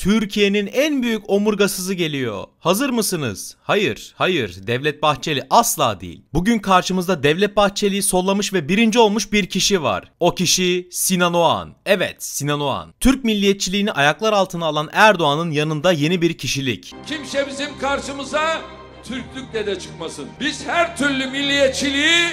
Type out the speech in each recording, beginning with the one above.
Türkiye'nin en büyük omurgasızı geliyor. Hazır mısınız? Hayır, hayır. Devlet Bahçeli asla değil. Bugün karşımızda Devlet Bahçeli'yi sollamış ve birinci olmuş bir kişi var. O kişi Sinan Oğan. Evet, Sinan Oğan. Türk milliyetçiliğini ayaklar altına alan Erdoğan'ın yanında yeni bir kişilik. Kimse bizim karşımıza Türklükle de çıkmasın. Biz her türlü milliyetçiliği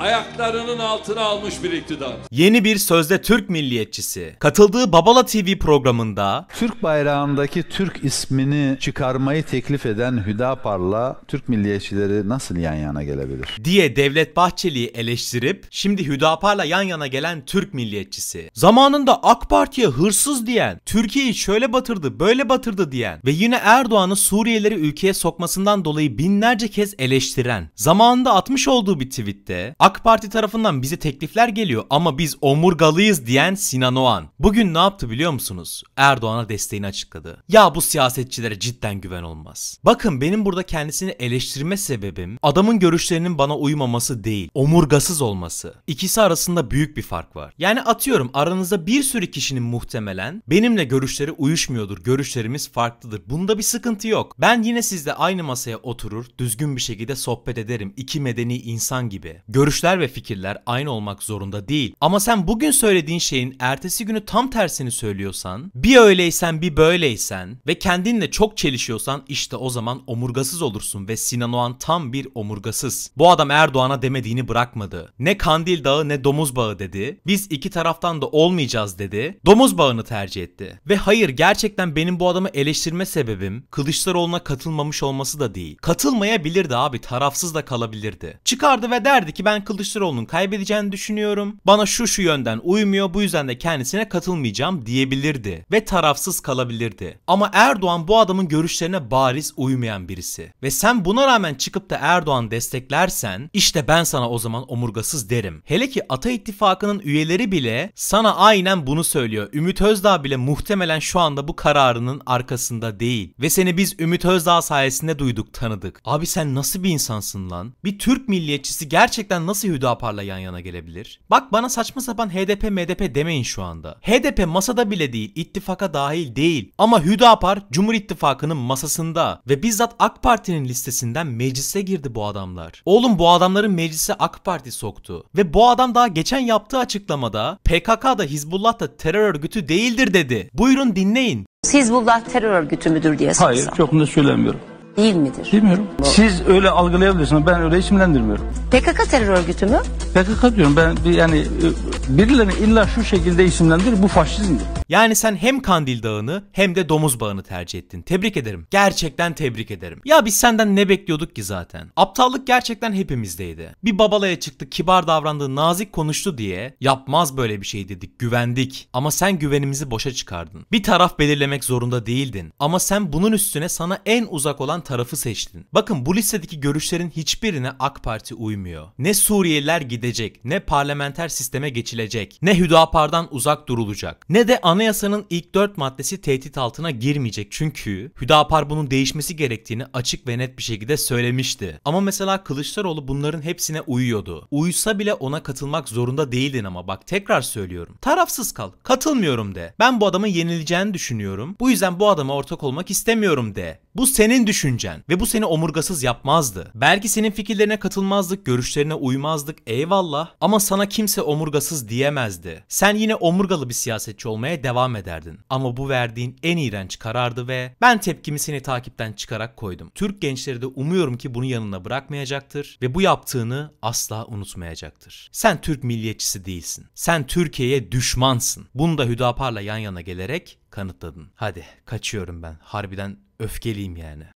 ayaklarının altına almış bir iktidar. Yeni bir sözde Türk milliyetçisi. Katıldığı Babala TV programında Türk bayrağındaki Türk ismini çıkarmayı teklif eden Hüdapar'la Türk milliyetçileri nasıl yan yana gelebilir? diye Devlet Bahçeli'yi eleştirip şimdi Hüdapar'la yan yana gelen Türk milliyetçisi. Zamanında AK Parti'ye hırsız diyen, Türkiye'yi şöyle batırdı, böyle batırdı diyen ve yine Erdoğan'ı Suriyelileri ülkeye sokmasından dolayı binlerce kez eleştiren, zamanında atmış olduğu bir tweette AK Parti tarafından bize teklifler geliyor ama biz omurgalıyız diyen Sinan Oğan. Bugün ne yaptı biliyor musunuz? Erdoğan'a desteğini açıkladı. Ya bu siyasetçilere cidden güven olmaz. Bakın benim burada kendisini eleştirme sebebim adamın görüşlerinin bana uymaması değil, omurgasız olması. İkisi arasında büyük bir fark var. Yani atıyorum aranızda bir sürü kişinin muhtemelen benimle görüşleri uyuşmuyordur, görüşlerimiz farklıdır. Bunda bir sıkıntı yok. Ben yine sizle aynı masaya oturur, düzgün bir şekilde sohbet ederim. İki medeni insan gibi. Görüş Görüşler ve fikirler aynı olmak zorunda değil. Ama sen bugün söylediğin şeyin ertesi günü tam tersini söylüyorsan, bir öyleysen bir böyleysen ve kendinle çok çelişiyorsan işte o zaman omurgasız olursun ve Sinan Oğan tam bir omurgasız. Bu adam Erdoğan'a demediğini bırakmadı. Ne Kandil Dağı ne Domuz Bağı dedi. Biz iki taraftan da olmayacağız dedi. Domuz Bağı'nı tercih etti. Ve hayır gerçekten benim bu adamı eleştirme sebebim Kılıçdaroğlu'na katılmamış olması da değil. Katılmayabilirdi abi tarafsız da kalabilirdi. Çıkardı ve derdi ki ben ben Kılıçdaroğlu'nun kaybedeceğini düşünüyorum. Bana şu şu yönden uymuyor bu yüzden de kendisine katılmayacağım diyebilirdi ve tarafsız kalabilirdi. Ama Erdoğan bu adamın görüşlerine bariz uymayan birisi. Ve sen buna rağmen çıkıp da Erdoğan desteklersen işte ben sana o zaman omurgasız derim. Hele ki Ata İttifakı'nın üyeleri bile sana aynen bunu söylüyor. Ümit Özdağ bile muhtemelen şu anda bu kararının arkasında değil. Ve seni biz Ümit Özdağ sayesinde duyduk, tanıdık. Abi sen nasıl bir insansın lan? Bir Türk milliyetçisi gerçekten nasıl nasıl Hüdapar'la yan yana gelebilir? Bak bana saçma sapan HDP MDP demeyin şu anda. HDP masada bile değil, ittifaka dahil değil. Ama Hüdapar Cumhur İttifakı'nın masasında ve bizzat AK Parti'nin listesinden meclise girdi bu adamlar. Oğlum bu adamların meclise AK Parti soktu. Ve bu adam daha geçen yaptığı açıklamada PKK da, Hizbullah da terör örgütü değildir dedi. Buyurun dinleyin. Hizbullah terör örgütü müdür diye sorsam. Hayır çok bunu söylemiyorum değil midir? Bilmiyorum. Siz öyle algılayabilirsiniz. Ben öyle isimlendirmiyorum. PKK terör örgütü mü? PKK diyorum ben bir yani birilerini illa şu şekilde isimlendir bu faşizmdir. Yani sen hem Kandil Dağı'nı hem de Domuz Bağı'nı tercih ettin. Tebrik ederim. Gerçekten tebrik ederim. Ya biz senden ne bekliyorduk ki zaten? Aptallık gerçekten hepimizdeydi. Bir babalaya çıktı, kibar davrandı, nazik konuştu diye yapmaz böyle bir şey dedik, güvendik. Ama sen güvenimizi boşa çıkardın. Bir taraf belirlemek zorunda değildin. Ama sen bunun üstüne sana en uzak olan tarafı seçtin. Bakın bu listedeki görüşlerin hiçbirine AK Parti uymuyor. Ne Suriyeliler gidecek, ne parlamenter sisteme geçecek vazgeçilecek, ne Hüdapar'dan uzak durulacak, ne de anayasanın ilk dört maddesi tehdit altına girmeyecek. Çünkü Hüdapar bunun değişmesi gerektiğini açık ve net bir şekilde söylemişti. Ama mesela Kılıçdaroğlu bunların hepsine uyuyordu. Uysa bile ona katılmak zorunda değildin ama bak tekrar söylüyorum. Tarafsız kal, katılmıyorum de. Ben bu adamın yenileceğini düşünüyorum. Bu yüzden bu adama ortak olmak istemiyorum de. Bu senin düşüncen ve bu seni omurgasız yapmazdı. Belki senin fikirlerine katılmazdık, görüşlerine uymazdık eyvallah ama sana kimse omurgasız diyemezdi. Sen yine omurgalı bir siyasetçi olmaya devam ederdin. Ama bu verdiğin en iğrenç karardı ve ben tepkimi seni takipten çıkarak koydum. Türk gençleri de umuyorum ki bunu yanına bırakmayacaktır ve bu yaptığını asla unutmayacaktır. Sen Türk milliyetçisi değilsin. Sen Türkiye'ye düşmansın. Bunu da Hüdapar'la yan yana gelerek kanıtladın. Hadi kaçıyorum ben. Harbiden öfkeliyim yani.